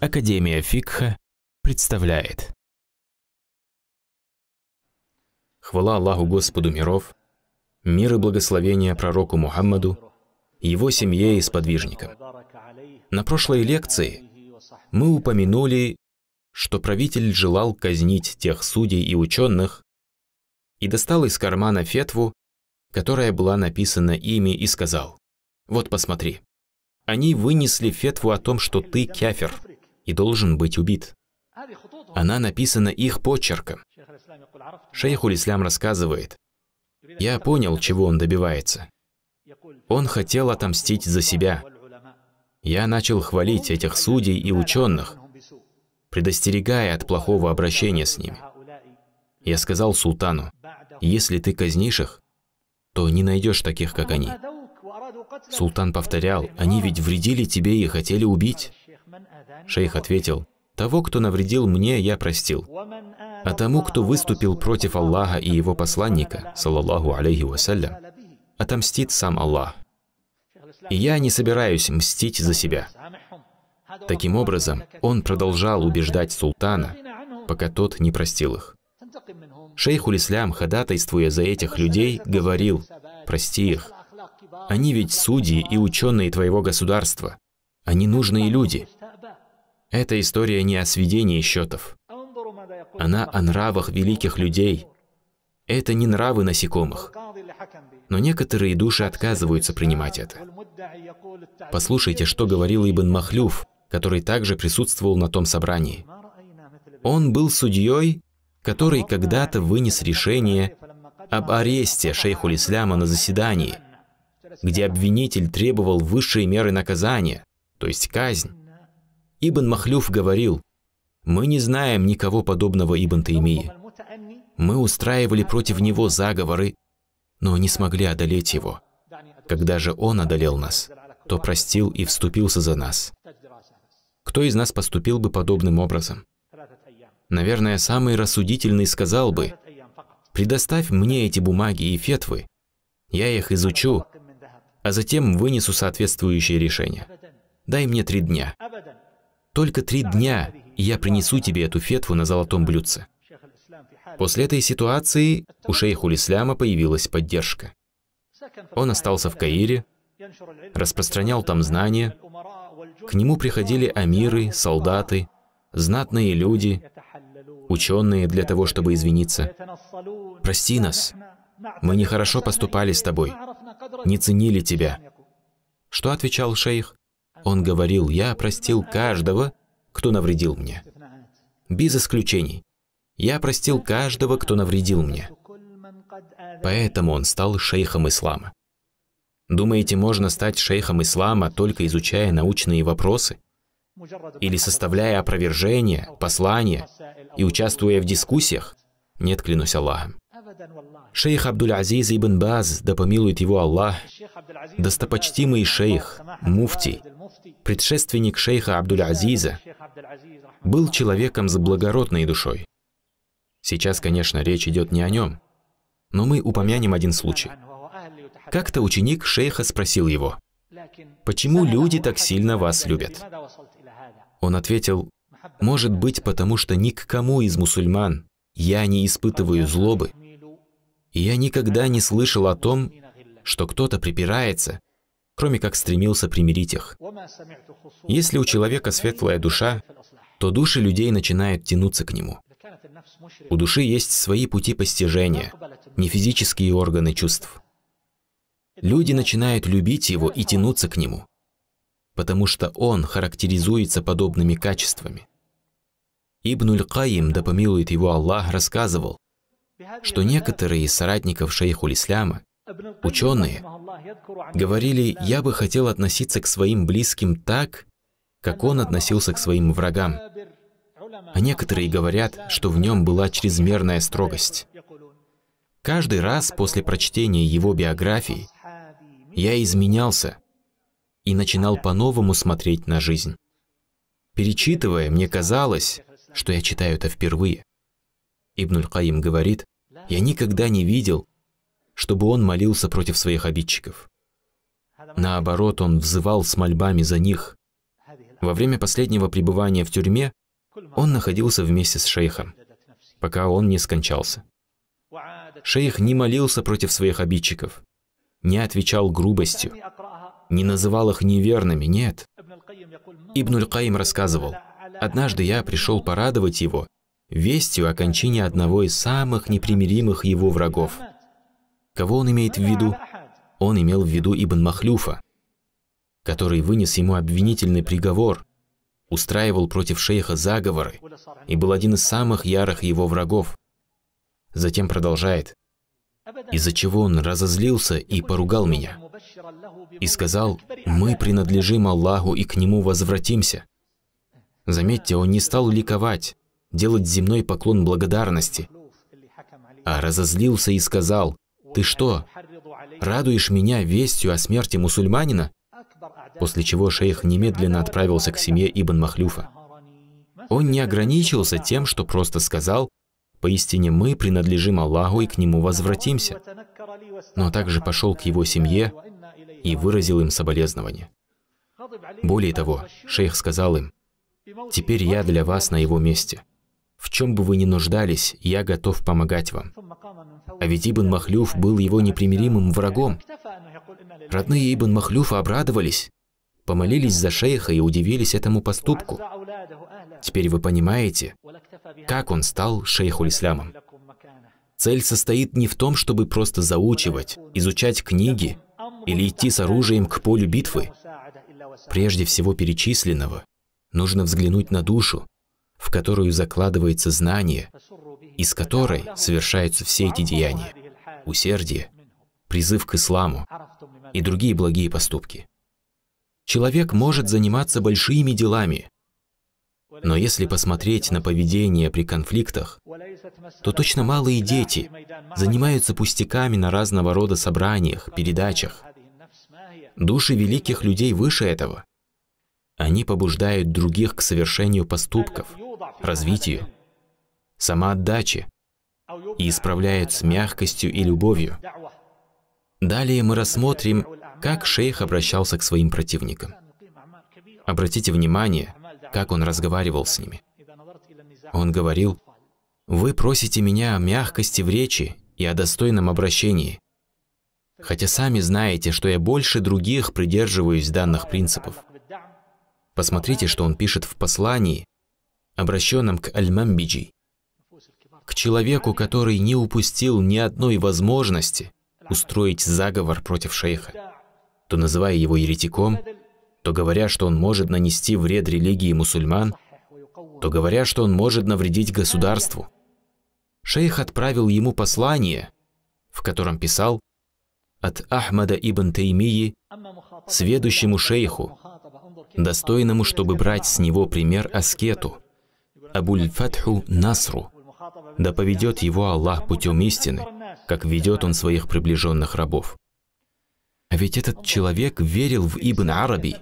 Академия Фикха представляет. Хвала Аллаху Господу миров, мир и благословение пророку Мухаммаду, его семье и сподвижникам. На прошлой лекции мы упомянули, что правитель желал казнить тех судей и ученых и достал из кармана фетву, которая была написана ими, и сказал, «Вот посмотри, они вынесли фетву о том, что ты кяфер, и должен быть убит. Она написана их почерком. Шейх Улислям рассказывает, «Я понял, чего он добивается. Он хотел отомстить за себя. Я начал хвалить этих судей и ученых, предостерегая от плохого обращения с ними. Я сказал султану, если ты казнишь их, то не найдешь таких, как они. Султан повторял, они ведь вредили тебе и хотели убить. Шейх ответил, «Того, кто навредил мне, я простил, а тому, кто выступил против Аллаха и его посланника, саллаллаху алейхи вассалям, отомстит сам Аллах. И я не собираюсь мстить за себя». Таким образом, он продолжал убеждать султана, пока тот не простил их. Шейх Улислям, ходатайствуя за этих людей, говорил, «Прости их. Они ведь судьи и ученые твоего государства. Они нужные люди. Эта история не о сведении счетов. Она о нравах великих людей. Это не нравы насекомых. Но некоторые души отказываются принимать это. Послушайте, что говорил Ибн Махлюф, который также присутствовал на том собрании. Он был судьей, который когда-то вынес решение об аресте шейху Исляма на заседании, где обвинитель требовал высшие меры наказания, то есть казнь. Ибн Махлюф говорил, «Мы не знаем никого подобного Ибн Таймии. Мы устраивали против него заговоры, но не смогли одолеть его. Когда же он одолел нас, то простил и вступился за нас. Кто из нас поступил бы подобным образом? Наверное, самый рассудительный сказал бы, «Предоставь мне эти бумаги и фетвы, я их изучу, а затем вынесу соответствующее решение. Дай мне три дня. Только три дня, и я принесу тебе эту фетву на золотом блюдце». После этой ситуации у шейху Ислама появилась поддержка. Он остался в Каире, распространял там знания, к нему приходили амиры, солдаты, знатные люди, ученые для того, чтобы извиниться. «Прости нас, мы нехорошо поступали с тобой, не ценили тебя». Что отвечал шейх? Он говорил, «Я простил каждого, кто навредил мне, без исключений. Я простил каждого, кто навредил мне». Поэтому он стал шейхом ислама. Думаете, можно стать шейхом ислама, только изучая научные вопросы? Или составляя опровержения, послания и участвуя в дискуссиях? Нет, клянусь Аллахом. Шейх Абдул азиз ибн Баз, да помилует его Аллах, достопочтимый шейх, муфтий, предшественник шейха абдул азиза был человеком с благородной душой. Сейчас, конечно, речь идет не о нем, но мы упомянем один случай. Как-то ученик шейха спросил его, «Почему люди так сильно вас любят?» Он ответил, «Может быть, потому что ни к кому из мусульман я не испытываю злобы, и я никогда не слышал о том, что кто-то припирается кроме как стремился примирить их. Если у человека светлая душа, то души людей начинают тянуться к нему. У души есть свои пути постижения, не физические органы чувств. Люди начинают любить его и тянуться к нему, потому что он характеризуется подобными качествами. Ибн Каим, да помилует его Аллах, рассказывал, что некоторые из соратников шейху Ислама Ученые говорили, я бы хотел относиться к своим близким так, как он относился к своим врагам. А некоторые говорят, что в нем была чрезмерная строгость. Каждый раз после прочтения его биографии я изменялся и начинал по-новому смотреть на жизнь. Перечитывая, мне казалось, что я читаю это впервые. Ибн Аль-Каим говорит, я никогда не видел, чтобы он молился против своих обидчиков. Наоборот, он взывал с мольбами за них. Во время последнего пребывания в тюрьме он находился вместе с шейхом, пока он не скончался. Шейх не молился против своих обидчиков, не отвечал грубостью, не называл их неверными, нет. Ибн Аль-Каим рассказывал, «Однажды я пришел порадовать его вестью о кончине одного из самых непримиримых его врагов. Кого он имеет в виду? Он имел в виду Ибн Махлюфа, который вынес ему обвинительный приговор, устраивал против шейха заговоры и был один из самых ярых его врагов. Затем продолжает, из-за чего он разозлился и поругал меня, и сказал, «Мы принадлежим Аллаху и к Нему возвратимся». Заметьте, он не стал ликовать, делать земной поклон благодарности, а разозлился и сказал, «Ты что, радуешь меня вестью о смерти мусульманина?» После чего шейх немедленно отправился к семье Ибн Махлюфа. Он не ограничился тем, что просто сказал «Поистине мы принадлежим Аллаху и к Нему возвратимся», но также пошел к его семье и выразил им соболезнования. Более того, шейх сказал им, «Теперь я для вас на его месте». В чем бы вы ни нуждались, я готов помогать вам. А ведь Ибн Махлюф был его непримиримым врагом. Родные Ибн Махлюфа обрадовались, помолились за шейха и удивились этому поступку. Теперь вы понимаете, как он стал шейху исламом Цель состоит не в том, чтобы просто заучивать, изучать книги или идти с оружием к полю битвы. Прежде всего перечисленного нужно взглянуть на душу, в которую закладывается знание, из которой совершаются все эти деяния, усердие, призыв к исламу и другие благие поступки. Человек может заниматься большими делами, но если посмотреть на поведение при конфликтах, то точно малые дети занимаются пустяками на разного рода собраниях, передачах. Души великих людей выше этого. Они побуждают других к совершению поступков, развитию, самоотдаче и исправляет с мягкостью и любовью. Далее мы рассмотрим, как шейх обращался к своим противникам. Обратите внимание, как он разговаривал с ними. Он говорил, «Вы просите меня о мягкости в речи и о достойном обращении, хотя сами знаете, что я больше других придерживаюсь данных принципов». Посмотрите, что он пишет в послании, обращенном к Аль-Мамбиджи, к человеку, который не упустил ни одной возможности устроить заговор против шейха, то называя его еретиком, то говоря, что он может нанести вред религии мусульман, то говоря, что он может навредить государству. Шейх отправил ему послание, в котором писал от Ахмада ибн Таймии, сведущему шейху, достойному, чтобы брать с него пример аскету, Абуль-Фатху Насру. Да поведет его Аллах путем истины, как ведет он своих приближенных рабов. А ведь этот человек верил в Ибн Араби,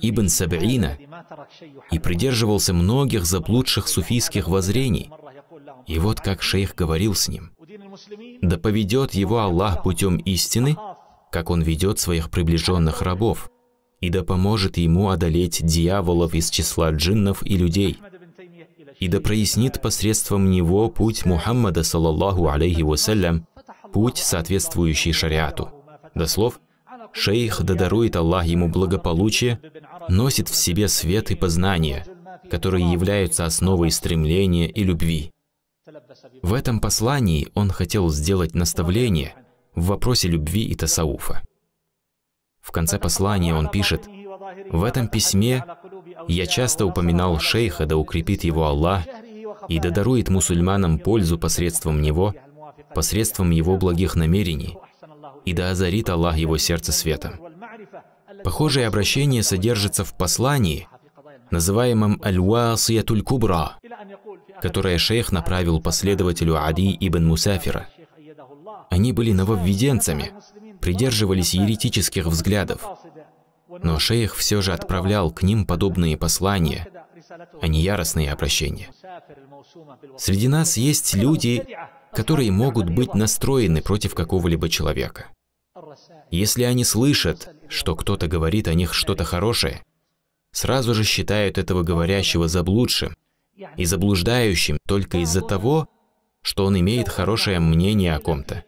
Ибн Сабрина и придерживался многих заблудших суфийских воззрений. И вот как шейх говорил с ним. «Да поведет его Аллах путем истины, как он ведет своих приближенных рабов, и да поможет ему одолеть дьяволов из числа джиннов и людей» и да прояснит посредством него путь Мухаммада, саллаллаху алейхи вассалям, путь, соответствующий шариату. До слов, шейх дарует Аллах ему благополучие, носит в себе свет и познание, которые являются основой стремления и любви. В этом послании он хотел сделать наставление в вопросе любви и тасауфа. В конце послания он пишет, «В этом письме я часто упоминал шейха, да укрепит его Аллах, и да дарует мусульманам пользу посредством него, посредством его благих намерений, и да озарит Аллах его сердце светом. Похожее обращение содержится в послании, называемом «Аль-Уасиятуль Кубра», которое шейх направил последователю Ади ибн Мусафира. Они были нововведенцами, придерживались еретических взглядов, но шейх все же отправлял к ним подобные послания, а не яростные обращения. Среди нас есть люди, которые могут быть настроены против какого-либо человека. Если они слышат, что кто-то говорит о них что-то хорошее, сразу же считают этого говорящего заблудшим и заблуждающим только из-за того, что он имеет хорошее мнение о ком-то.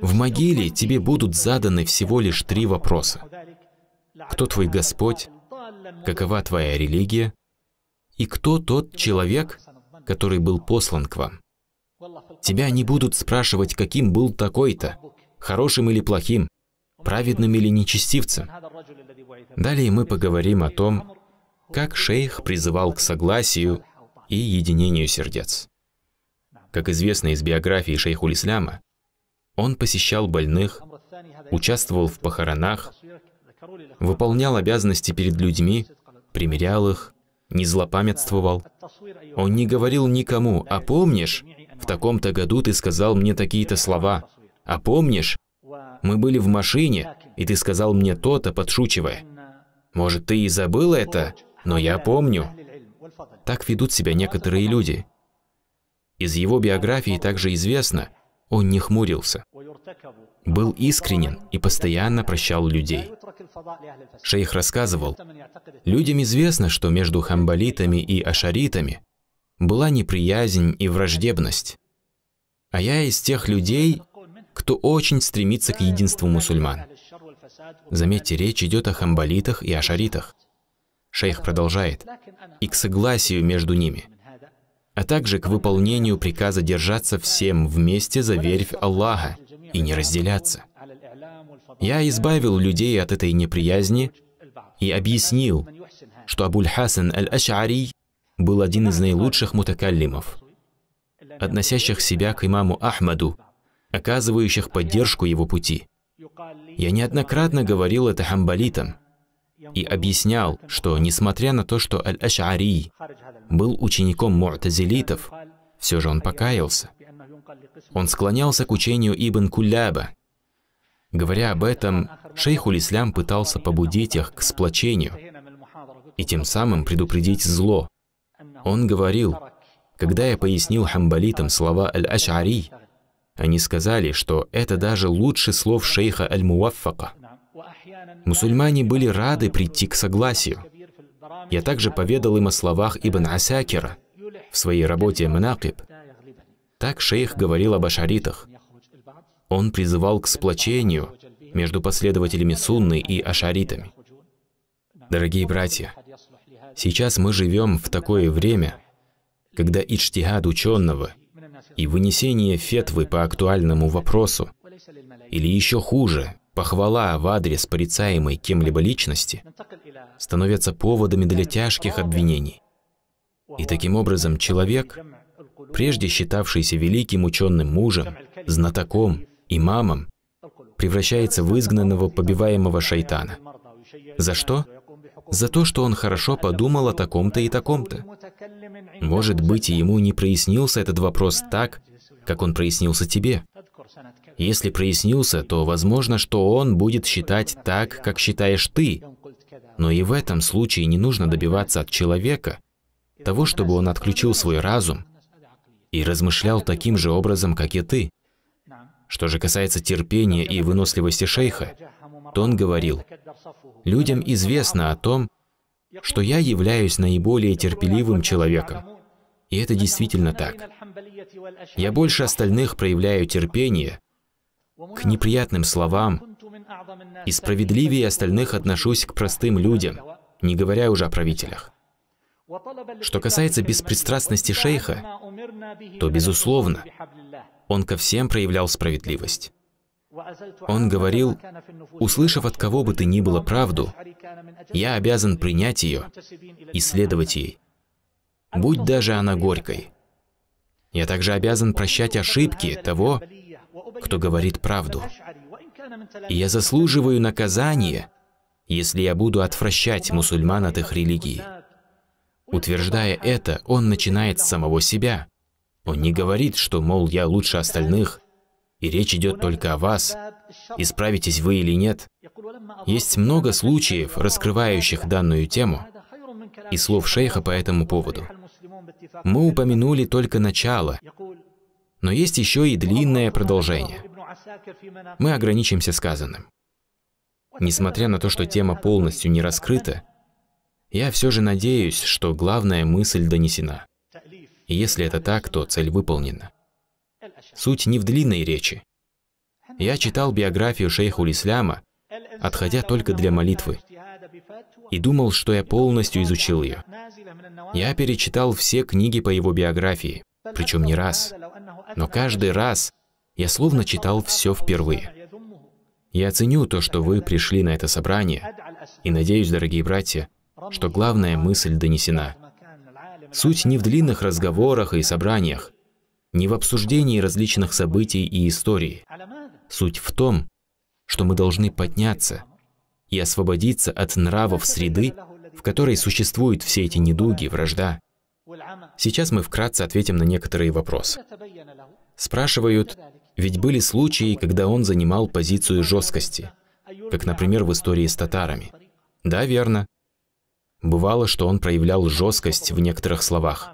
В могиле тебе будут заданы всего лишь три вопроса кто твой Господь, какова твоя религия и кто тот человек, который был послан к вам. Тебя не будут спрашивать, каким был такой-то, хорошим или плохим, праведным или нечестивцем. Далее мы поговорим о том, как шейх призывал к согласию и единению сердец. Как известно из биографии шейху Ислама, он посещал больных, участвовал в похоронах, выполнял обязанности перед людьми, примерял их, не злопамятствовал. Он не говорил никому, «А помнишь, в таком-то году ты сказал мне такие-то слова? А помнишь, мы были в машине, и ты сказал мне то-то, подшучивая. Может, ты и забыл это, но я помню». Так ведут себя некоторые люди. Из его биографии также известно, он не хмурился был искренен и постоянно прощал людей. Шейх рассказывал, людям известно, что между хамбалитами и ашаритами была неприязнь и враждебность. А я из тех людей, кто очень стремится к единству мусульман. Заметьте, речь идет о хамбалитах и ашаритах. Шейх продолжает, и к согласию между ними, а также к выполнению приказа держаться всем вместе за верфь Аллаха, и не разделяться. Я избавил людей от этой неприязни и объяснил, что Абуль-Хасан Аль-Аш'ари был один из наилучших мутакаллимов, относящих себя к имаму Ахмаду, оказывающих поддержку его пути. Я неоднократно говорил это хамбалитам и объяснял, что, несмотря на то, что Аль-Аш'ари был учеником муртазилитов, все же он покаялся. Он склонялся к учению Ибн Кулляба. Говоря об этом, шейху Ислям пытался побудить их к сплочению и тем самым предупредить зло. Он говорил, когда я пояснил хамбалитам слова «Аль-Аш'ари», они сказали, что это даже лучше слов шейха Аль-Муаффака. Мусульмане были рады прийти к согласию. Я также поведал им о словах Ибн Асякера в своей работе «Манакиб», так шейх говорил об ашаритах. Он призывал к сплочению между последователями сунны и ашаритами. Дорогие братья, сейчас мы живем в такое время, когда ичтигад ученого и вынесение фетвы по актуальному вопросу, или еще хуже, похвала в адрес порицаемой кем-либо личности, становятся поводами для тяжких обвинений. И таким образом человек, прежде считавшийся великим ученым мужем, знатоком, имамом, превращается в изгнанного, побиваемого шайтана. За что? За то, что он хорошо подумал о таком-то и таком-то. Может быть, и ему не прояснился этот вопрос так, как он прояснился тебе. Если прояснился, то возможно, что он будет считать так, как считаешь ты. Но и в этом случае не нужно добиваться от человека того, чтобы он отключил свой разум и размышлял таким же образом, как и ты. Что же касается терпения и выносливости шейха, то он говорил, «Людям известно о том, что я являюсь наиболее терпеливым человеком. И это действительно так. Я больше остальных проявляю терпение к неприятным словам и справедливее остальных отношусь к простым людям, не говоря уже о правителях. Что касается беспристрастности шейха, то, безусловно, он ко всем проявлял справедливость. Он говорил, услышав от кого бы ты ни было правду, я обязан принять ее и следовать ей, будь даже она горькой. Я также обязан прощать ошибки того, кто говорит правду. И я заслуживаю наказания, если я буду отвращать мусульман от их религии. Утверждая это, он начинает с самого себя. Он не говорит, что, мол, я лучше остальных, и речь идет только о вас, исправитесь вы или нет. Есть много случаев, раскрывающих данную тему, и слов шейха по этому поводу. Мы упомянули только начало, но есть еще и длинное продолжение. Мы ограничимся сказанным. Несмотря на то, что тема полностью не раскрыта, я все же надеюсь, что главная мысль донесена. И если это так, то цель выполнена. Суть не в длинной речи. Я читал биографию шейху Исляма, отходя только для молитвы, и думал, что я полностью изучил ее. Я перечитал все книги по его биографии, причем не раз. Но каждый раз я словно читал все впервые. Я ценю то, что вы пришли на это собрание, и надеюсь, дорогие братья, что главная мысль донесена. Суть не в длинных разговорах и собраниях, не в обсуждении различных событий и историй. Суть в том, что мы должны подняться и освободиться от нравов среды, в которой существуют все эти недуги, вражда. Сейчас мы вкратце ответим на некоторые вопросы. Спрашивают, ведь были случаи, когда он занимал позицию жесткости, как, например, в истории с татарами. Да, верно. Бывало, что он проявлял жесткость в некоторых словах.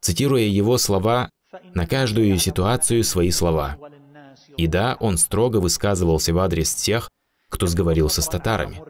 Цитируя его слова, на каждую ситуацию свои слова. И да, он строго высказывался в адрес тех, кто сговорился с татарами.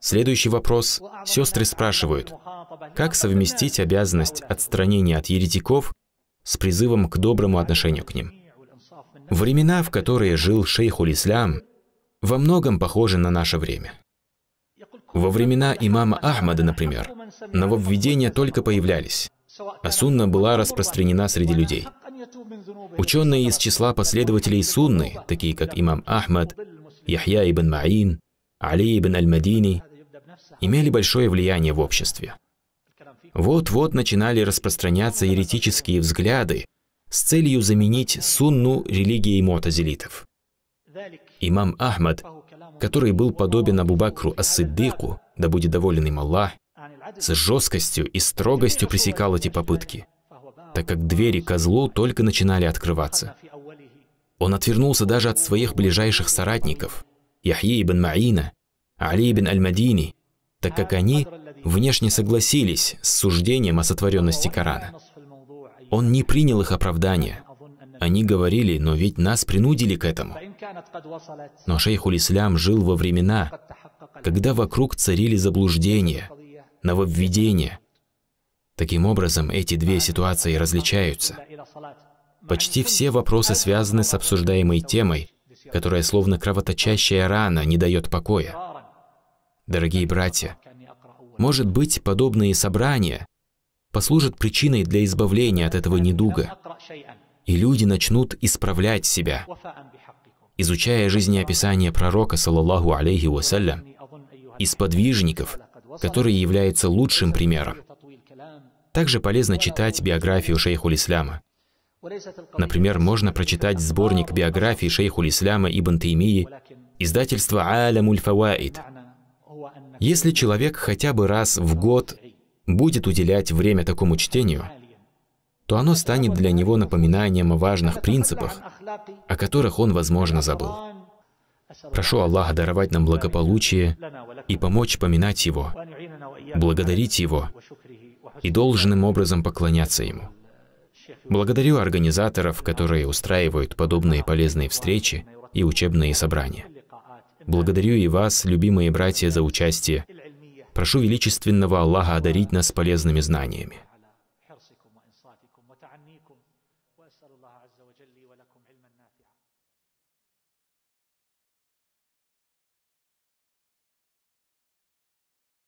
Следующий вопрос. Сестры спрашивают, как совместить обязанность отстранения от еретиков с призывом к доброму отношению к ним? Времена, в которые жил шейх ислам, во многом похожи на наше время. Во времена имама Ахмада, например, нововведения только появлялись, а сунна была распространена среди людей. Ученые из числа последователей сунны, такие как имам Ахмад, Яхья ибн Маин, Али ибн Аль-Мадини, имели большое влияние в обществе. Вот-вот начинали распространяться еретические взгляды с целью заменить сунну религией мутазилитов. Имам Ахмад который был подобен Абу Бакру Ас-Сиддику, да будет доволен им Аллах, с жесткостью и строгостью пресекал эти попытки, так как двери козлу только начинали открываться. Он отвернулся даже от своих ближайших соратников, Яхьи ибн Маина, Али ибн Аль-Мадини, так как они внешне согласились с суждением о сотворенности Корана. Он не принял их оправдания. Они говорили, но ведь нас принудили к этому. Но шейху Ислам жил во времена, когда вокруг царили заблуждения, нововведения. Таким образом, эти две ситуации различаются. Почти все вопросы связаны с обсуждаемой темой, которая словно кровоточащая рана не дает покоя. Дорогие братья, может быть, подобные собрания послужат причиной для избавления от этого недуга, и люди начнут исправлять себя, изучая жизнеописание пророка, саллаллаху алейхи вассалям, из подвижников, который является лучшим примером. Также полезно читать биографию шейху Ислама. Например, можно прочитать сборник биографии шейху Ислама Ибн Таймии, издательство «Алямуль Фаваид». Если человек хотя бы раз в год будет уделять время такому чтению, то оно станет для него напоминанием о важных принципах, о которых он, возможно, забыл. Прошу Аллаха даровать нам благополучие и помочь поминать Его, благодарить Его и должным образом поклоняться Ему. Благодарю организаторов, которые устраивают подобные полезные встречи и учебные собрания. Благодарю и вас, любимые братья, за участие. Прошу величественного Аллаха одарить нас полезными знаниями.